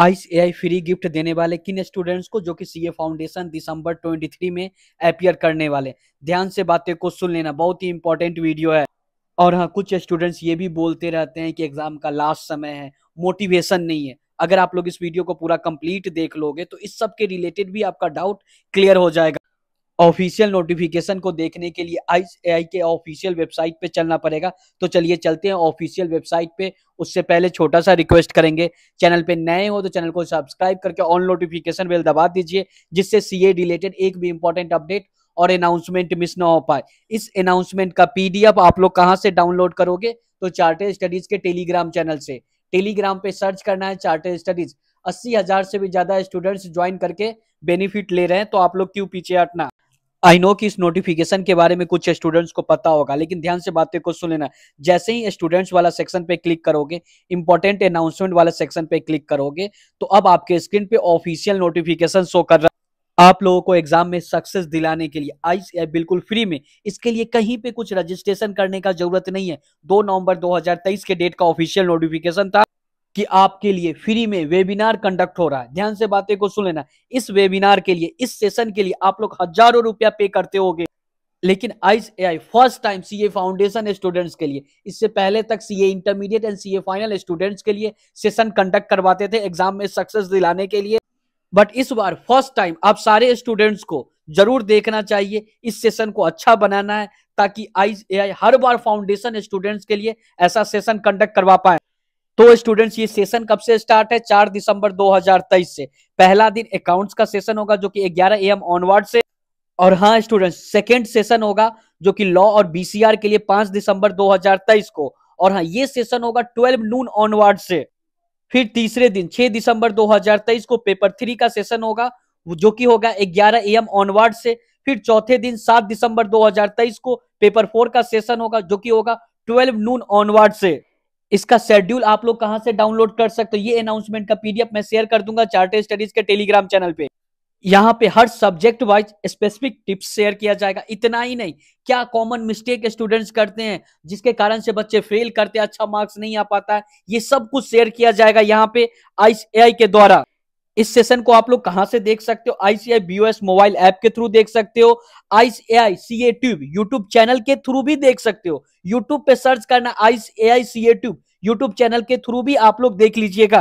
ए आई free gift देने वाले किन स्टूडेंट्स को जो कि ए फाउंडेशन दिसंबर 23 में अपियर करने वाले ध्यान से बातें को सुन लेना बहुत ही इंपॉर्टेंट वीडियो है और हाँ कुछ स्टूडेंट्स ये भी बोलते रहते हैं कि एग्जाम का लास्ट समय है मोटिवेशन नहीं है अगर आप लोग इस वीडियो को पूरा कंप्लीट देख लोगे तो इस सब के रिलेटेड भी आपका डाउट क्लियर हो जाएगा ऑफिशियल नोटिफिकेशन को देखने के लिए आई के ऑफिशियल वेबसाइट पे चलना पड़ेगा तो चलिए चलते हैं ऑफिशियल वेबसाइट पे उससे पहले छोटा सा रिक्वेस्ट करेंगे चैनल पे नए हो तो चैनल को सब्सक्राइब करके ऑन नोटिफिकेशन बेल दबा दीजिए जिससे ए रिलेटेड एक भी इंपॉर्टेंट अपडेट और अनाउंसमेंट मिस ना हो पाए इस अनाउंसमेंट का पीडीएफ आप लोग कहाँ से डाउनलोड करोगे तो चार्टेड स्टडीज के टेलीग्राम चैनल से टेलीग्राम पे सर्च करना है चार्टेड स्टडीज अस्सी हजार से भी ज्यादा स्टूडेंट्स ज्वाइन करके बेनिफिट ले रहे हैं तो आप लोग क्यों पीछे हटना आई नो कि इस नोटिफिकेशन के बारे में कुछ स्टूडेंट्स को पता होगा लेकिन ध्यान से बातें को सुन लेना जैसे ही स्टूडेंट्स वाला सेक्शन पे क्लिक करोगे इंपॉर्टेंट अनाउंसमेंट वाला सेक्शन पे क्लिक करोगे तो अब आपके स्क्रीन पे ऑफिशियल नोटिफिकेशन शो कर रहा आप लोगों को एग्जाम में सक्सेस दिलाने के लिए आई बिल्कुल फ्री में इसके लिए कहीं पे कुछ रजिस्ट्रेशन करने का जरूरत नहीं है दो नवंबर 2023 के डेट का ऑफिशियल नोटिफिकेशन था कि आपके लिए फ्री में वेबिनार कंडक्ट हो रहा है ध्यान से बातें को सुन लेना इस वेबिनार के लिए इस सेशन के लिए आप लोग हजारों रुपया पे करते होगे लेकिन आईस ए first time C A foundation students के लिए इससे पहले तक C A intermediate and C A final students के लिए सेशन कंडक्ट करवाते थे एग्जाम में सक्सेस दिलाने के लिए बट इस बार फर्स्ट टाइम आप सारे स्टूडेंट्स को जरूर देखना चाहिए इस सेशन को अच्छा बनाना है ताकि आई हर बार फाउंडेशन स्टूडेंट्स के लिए ऐसा सेशन कंडक्ट करवा पाए तो स्टूडेंट्स ये सेशन कब से स्टार्ट है चार दिसंबर 2023 से पहला दिन अकाउंट्स का सेशन होगा जो कि 11 एम ऑनवर्ड से और हाँ स्टूडेंट्स सेकेंड सेशन होगा जो कि लॉ और बीसीआर के लिए पांच दिसंबर 2023 को और हाँ ये सेशन होगा 12 नून ऑनवर्ड से फिर तीसरे दिन 6 दिसंबर 2023 को पेपर थ्री का सेशन होगा जो कि होगा 11 एम ऑनवर्ड से फिर चौथे दिन 7 दिसंबर 2023 को पेपर फोर का सेशन होगा जो कि होगा 12 नून ऑनवर्ड से इसका शेड्यूल आप लोग कहां से डाउनलोड कर सकते हो ये अनाउंसमेंट का पीडीएफ मैं शेयर कर दूंगा चार्टर स्टडीज के टेलीग्राम चैनल पे यहाँ पे हर subject wise specific tips share किया जाएगा इतना ही नहीं क्या कॉमन मिस्टेक स्टूडेंट्स करते हैं जिसके कारण से बच्चे फेल करते हैं अच्छा मार्क्स नहीं आ पाता है ये सब कुछ शेयर किया जाएगा यहाँ पे आई के द्वारा इस सेशन को आप लोग कहां से देख सकते हो आईसीआई बीओएस मोबाइल ऐप के थ्रू देख सकते हो ICAI C A tube YouTube channel के थ्रू भी देख सकते हो यूट्यूब पे सर्च करना ICAI C A tube YouTube channel के थ्रू भी आप लोग देख लीजिएगा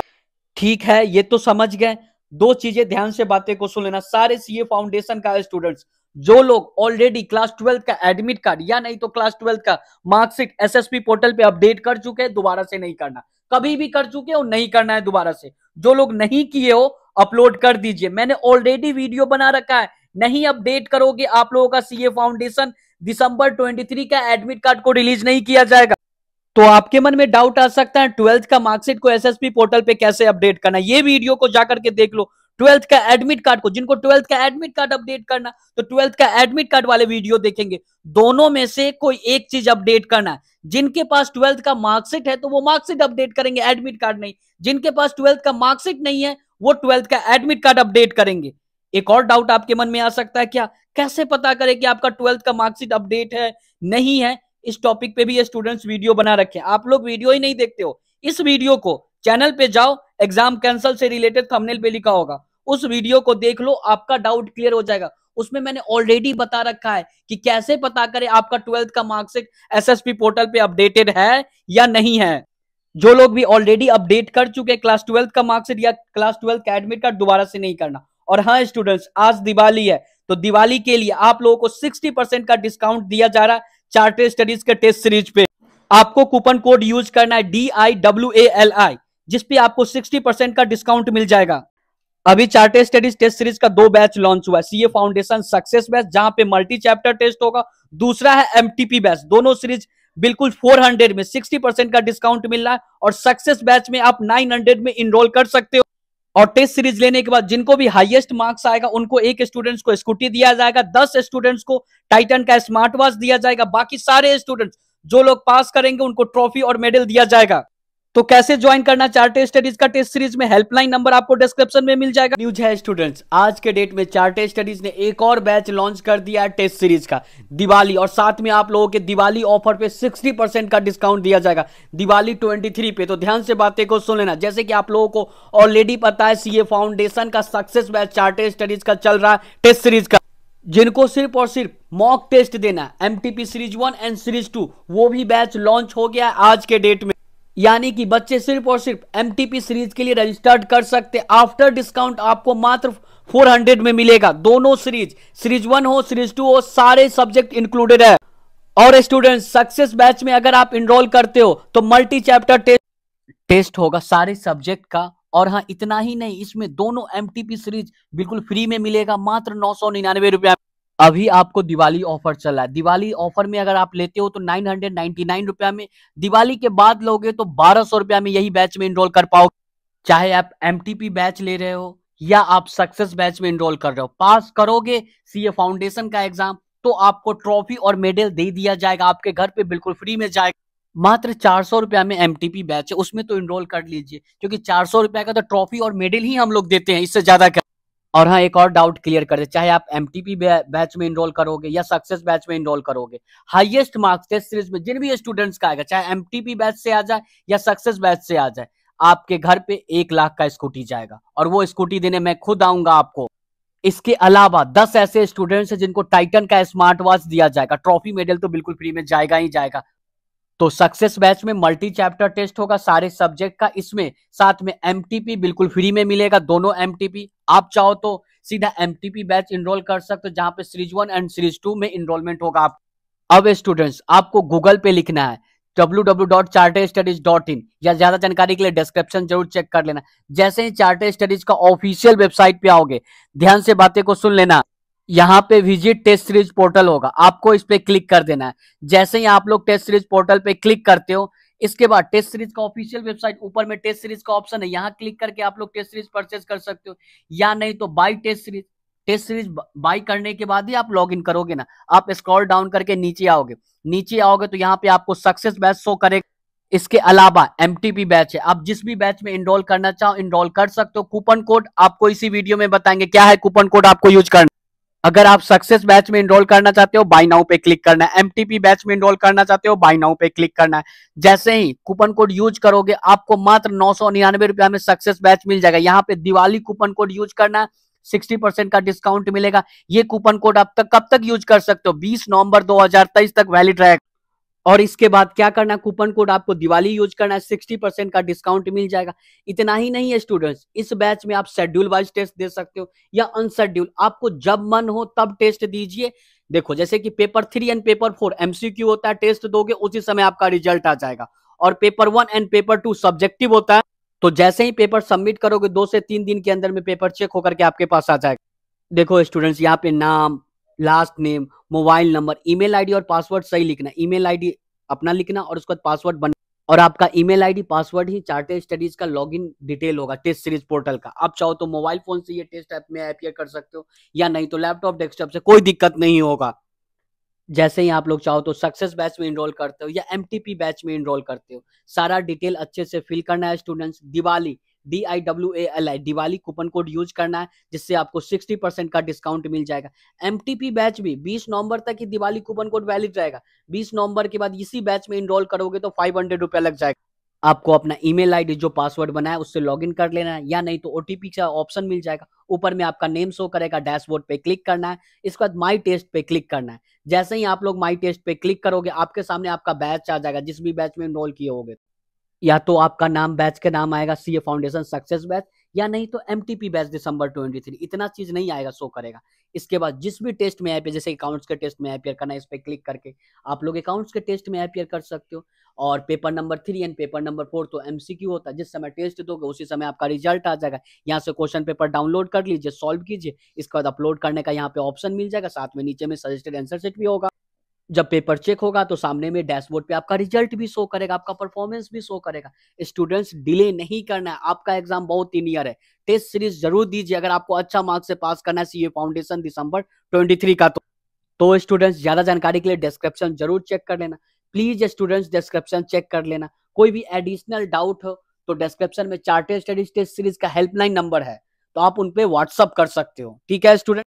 ठीक है ये तो समझ गए दो चीजें ध्यान से बातें को सुन लेना सारे सीए फाउंडेशन का स्टूडेंट्स जो लोग ऑलरेडी क्लास ट्वेल्थ का एडमिट कार्ड या नहीं तो क्लास ट्वेल्थ का मार्कशीट एसएसपी पोर्टल पे अपडेट कर चुके हैं दोबारा से नहीं करना कभी भी कर चुके हो नहीं करना है दोबारा से जो लोग नहीं किए हो अपलोड कर दीजिए मैंने ऑलरेडी वीडियो बना रखा है नहीं अपडेट करोगे आप लोगों का सीए फाउंडेशन दिसंबर 23 का एडमिट कार्ड को रिलीज नहीं किया जाएगा तो आपके मन में डाउट आ सकता है ट्वेल्थ का मार्कशीट को एसएसपी पोर्टल पे कैसे अपडेट करना ये वीडियो को जाकर के देख लो ट्वेल्थ का एडमिट कार्ड को जिनको ट्वेल्थ का एडमिट कार्ड अपडेट करना तो ट्वेल्थ का एडमिट कार्ड वाले वीडियो देखेंगे दोनों में से कोई एक चीज अपडेट करना है जिनके पास ट्वेल्थ का मार्कशीट है तो वो मार्कशीट अपडेट करेंगे एडमिट कार्ड नहीं जिनके पास ट्वेल्थ का मार्कशीट नहीं है वो ट्वेल्थ का एडमिट कार्ड अपडेट करेंगे एक और डाउट आपके मन में आ सकता है क्या कैसे पता करें कि आपका ट्वेल्थ का मार्कशीट अपडेट है नहीं है इस टॉपिक पे भी ये स्टूडेंट्स वीडियो बना रखे आप लोग वीडियो ही नहीं देखते हो इस वीडियो को चैनल पे जाओ एग्जाम कैंसल से रिलेटेड थंबनेल पे लिखा होगा उस वीडियो को देख लो आपका डाउट क्लियर हो जाएगा उसमें मैंने ऑलरेडी बता रखा है कि कैसे पता करें आपका ट्वेल्थ का मार्कशीट एसएसपी पोर्टल पे अपडेटेड है या नहीं है जो लोग भी ऑलरेडी अपडेट कर चुके हैं क्लास ट्वेल्थ का मार्क्सिट या क्लास ट्वेल्थ का एडमिट कार्ड दोबारा से नहीं करना और हाँ स्टूडेंट्स आज दिवाली है तो दिवाली के लिए आप लोगों को 60 परसेंट का डिस्काउंट दिया जा रहा है चार्टेड स्टडीज के टेस्ट सीरीज पे आपको कूपन कोड यूज करना है D I W A L I जिसपे आपको सिक्सटी परसेंट का डिस्काउंट मिल जाएगा अभी चार्टेड स्टडीज टेस्ट सीरीज का दो बैच लॉन्च हुआ है सीए फाउंडेशन सक्सेस बैच जहां पे मल्टी चैप्टर टेस्ट होगा दूसरा है एमटीपी बैच दोनों सीरीज बिल्कुल 400 में 60 परसेंट का डिस्काउंट मिल रहा है और सक्सेस बैच में आप 900 में इनरोल कर सकते हो और टेस्ट सीरीज लेने के बाद जिनको भी हाईएस्ट मार्क्स आएगा उनको एक स्टूडेंट्स को स्कूटी दिया जाएगा दस स्टूडेंट्स को टाइटन का स्मार्ट वॉच दिया जाएगा बाकी सारे स्टूडेंट्स जो लोग पास करेंगे उनको ट्रॉफी और मेडल दिया जाएगा तो कैसे ज्वाइन करना चार्टेड स्टडीज का टेस्ट सीरीज में हेल्पलाइन नंबर आपको डिस्क्रिप्शन में मिल जाएगा न्यूज है स्टूडेंट्स आज के डेट में चार्टेड स्टडीज ने एक और बैच लॉन्च कर दिया है टेस्ट सीरीज का दिवाली और साथ में आप लोगों के दिवाली ऑफर पे 60 परसेंट का डिस्काउंट दिया जाएगा दिवाली ट्वेंटी पे तो ध्यान से बातें को सुन लेना जैसे कि आप लोगों को ऑलरेडी पता है सीए फाउंडेशन का सक्सेस बैच चार्टेड स्टडीज का चल रहा है टेस्ट सीरीज का जिनको सिर्फ और सिर्फ मॉक टेस्ट देना M series one and series two वो भी बैच लॉन्च हो गया आज के डेट में यानी कि बच्चे सिर्फ और सिर्फ एम सीरीज के लिए रजिस्टर्ड कर सकते आफ्टर डिस्काउंट आपको मात्र 400 में मिलेगा दोनों सीरीज सीरीज वन हो सीरीज टू हो सारे सब्जेक्ट इंक्लूडेड है और स्टूडेंट सक्सेस बैच में अगर आप इनरोल करते हो तो मल्टी चैप्टर टेस्ट टेस्ट होगा सारे सब्जेक्ट का और हाँ इतना ही नहीं इसमें दोनों एम सीरीज बिल्कुल फ्री में मिलेगा मात्र नौ सौ निन्यानवे रुपया अभी आपको दिवाली ऑफर चल रहा है दिवाली ऑफर में अगर आप लेते हो तो नाइन हंड्रेड नाइनटी नाइन रुपया में दिवाली के बाद लोगे तो बारह सौ रुपया में यही बैच में इनरोल कर पाओगे चाहे आप एम बैच ले रहे हो या आप सक्सेस बैच में इनरोल कर रहे हो पास करोगे सीए फाउंडेशन का एग्जाम तो आपको ट्रॉफी और मेडल दे दिया जाएगा आपके घर पे बिल्कुल फ्री में जाएगा मात्र चार सौ रुपया में एम बैच है उसमें तो इनरोल कर लीजिए क्योंकि चार सौ रुपया का तो ट्रॉफी और मेडल ही हम लोग देते हैं इससे ज्यादा क्या और हाँ एक और डाउट क्लियर कर दे चाहे आप एम बैच में इनरोल करोगे या सक्सेस बैच में इनरोल करोगे हाईएस्ट मार्क्स टेस्ट सीरीज में जिन भी स्टूडेंट्स का आएगा चाहे एम बैच से आ जाए या सक्सेस बैच से आ जाए आपके घर पे एक लाख का स्कूटी जाएगा और वो स्कूटी देने मैं खुद आऊंगा आपको इसके अलावा दस ऐसे स्टूडेंट्स हैं जिनको टाइटन का स्मार्ट वॉच दिया जाएगा ट्रॉफी मेडल तो बिल्कुल फ्री में जाएगा ही जाएगा तो सक्सेस बैच में मल्टी चैप्टर टेस्ट होगा सारे सब्जेक्ट का इसमें साथ में एम बिल्कुल फ्री में मिलेगा दोनों एम आप चाहो तो सीधा एम बैच इनरोल कर सकते हो जहां पे series one and series two में इनरोलमेंट होगा आप अब स्टूडेंट्स आपको गूगल पे लिखना है www.charterstudies.in या ज्यादा जानकारी के लिए डिस्क्रिप्शन जरूर चेक कर लेना जैसे ही चार्टर स्टडीज का ऑफिशियल वेबसाइट पे आओगे ध्यान से बातें को सुन लेना यहाँ पे विजिट टेस्ट सीरीज पोर्टल होगा आपको इस पे क्लिक कर देना है जैसे ही आप लोग टेस्ट सीरीज पोर्टल पे क्लिक करते हो इसके बाद टेस्ट सीरीज का ऑफिशियल वेबसाइट ऊपर में टेस्ट सीरीज का ऑप्शन है यहाँ क्लिक करके आप लोग टेस्ट सीरीज परचेज कर सकते हो या नहीं तो buy test series test series buy करने के बाद ही आप लॉग इन करोगे ना आप स्क्रॉल डाउन करके नीचे आओगे नीचे आओगे तो यहाँ पे आपको सक्सेस बैच शो करेगा इसके अलावा एम बैच है आप जिस भी बैच में इनरोल करना चाहो इनरोल कर सकते हो कूपन कोड आपको इसी वीडियो में बताएंगे क्या है कूपन कोड आपको यूज करना अगर आप सक्सेस बैच में इनरोल करना चाहते हो बाई नाउ पे क्लिक करना है एमटीपी बैच में इनरोल करना चाहते हो बाई नाउ पे क्लिक करना है जैसे ही कूपन कोड यूज करोगे आपको मात्र नौ सौ निन्यानवे रुपया में सक्सेस बैच मिल जाएगा यहाँ पे दिवाली कूपन कोड यूज करना है सिक्सटी परसेंट का डिस्काउंट मिलेगा ये कूपन कोड आप तक कब तक यूज कर सकते हो बीस नवंबर 2023 तक वैलिड रहेगा और इसके बाद क्या करना कूपन कोड आपको दिवाली यूज करना है सिक्सटी परसेंट का डिस्काउंट मिल जाएगा इतना ही नहीं है स्टूडेंट्स इस बैच में आप शेड्यूल वाइज टेस्ट दे सकते हो या अनशेड्यूल आपको जब मन हो तब टेस्ट दीजिए देखो जैसे कि paper three and paper four MCQ होता है टेस्ट दोगे उसी समय आपका रिजल्ट आ जाएगा और paper one and paper two subjective होता है तो जैसे ही पेपर सबमिट करोगे दो से तीन दिन के अंदर में पेपर चेक होकर के आपके पास आ जाएगा देखो स्टूडेंट्स यहाँ पे नाम last name mobile number email ID और पासवर्ड सही लिखना ईमेल आईडी अपना लिखना और उसके बाद पासवर्ड बन और आपका ईमेल आईडी पासवर्ड ही चार्टेड स्टडीज का लॉगिन डिटेल होगा टेस्ट सीरीज पोर्टल का आप चाहो तो मोबाइल फोन से ये टेस्ट ऐप में अपियर कर सकते हो या नहीं तो लैपटॉप डेस्कटॉप से कोई दिक्कत नहीं होगा जैसे ही आप लोग चाहो तो सक्सेस बैच में इनरोल करते हो या एम बैच में इनरोल करते हो सारा डिटेल अच्छे से फिल करना है students Diwali D I W A L I Diwali coupon code use करना है जिससे आपको 60 परसेंट का डिस्काउंट मिल जाएगा एम बैच भी 20 नवंबर तक ही दिवाली कूपन कोड वैलिड रहेगा 20 नवंबर के बाद इसी बैच में इनरोल करोगे तो फाइव हंड्रेड रुपया लग जाएगा आपको अपना ईमेल आईडी जो पासवर्ड बनाया उससे लॉगिन कर लेना है या नहीं तो ओटीपी का ऑप्शन मिल जाएगा ऊपर में आपका नेम शो करेगा डैशबोर्ड पे क्लिक करना है इसके बाद माई टेस्ट पे क्लिक करना है जैसे ही आप लोग माई टेस्ट पे क्लिक करोगे आपके सामने आपका बैच आ जाएगा जिस भी बैच में इनरोल किए होगे या तो आपका नाम बैच का नाम आएगा C A foundation success batch या नहीं तो एम टी पी बैच दिसंबर ट्वेंटी थ्री इतना चीज नहीं आएगा शो करेगा इसके बाद जिस भी टेस्ट में आई जैसे अकाउंट्स के टेस्ट में अपियर करना है इस पर क्लिक करके आप लोग अकाउंट्स के टेस्ट में अपियर कर सकते हो और paper number three and paper number four तो एम होता है जिस समय टेस्ट दोगे उसी समय आपका रिजल्ट आ जाएगा यहाँ से क्वेश्चन पेपर डाउनलोड कर लीजिए सॉल्व कीजिए इसके बाद अपलोड करने का यहाँ पे ऑप्शन मिल जाएगा साथ में नीचे में सजेस्टेड आंसर सेट भी होगा जब पेपर चेक होगा तो सामने में डैशबोर्ड पे आपका रिजल्ट भी शो करेगा आपका परफॉर्मेंस भी शो करेगा स्टूडेंट्स डिले नहीं करना है आपका एग्जाम बहुत ही नियर है टेस्ट सीरीज जरूर दीजिए अगर आपको अच्छा मार्क्स से पास करना है सीए फाउंडेशन दिसंबर 23 का तो तो स्टूडेंट्स ज्यादा जानकारी के लिए डिस्क्रिप्शन जरूर चेक कर लेना प्लीज स्टूडेंट्स डिस्क्रिप्शन चेक कर लेना कोई भी एडिशनल डाउट हो तो डिस्क्रिप्शन में चार्टेड स्टडीज टेस्ट सीरीज का हेल्पलाइन नंबर है तो आप उनपे व्हाट्सअप कर सकते हो ठीक है स्टूडेंट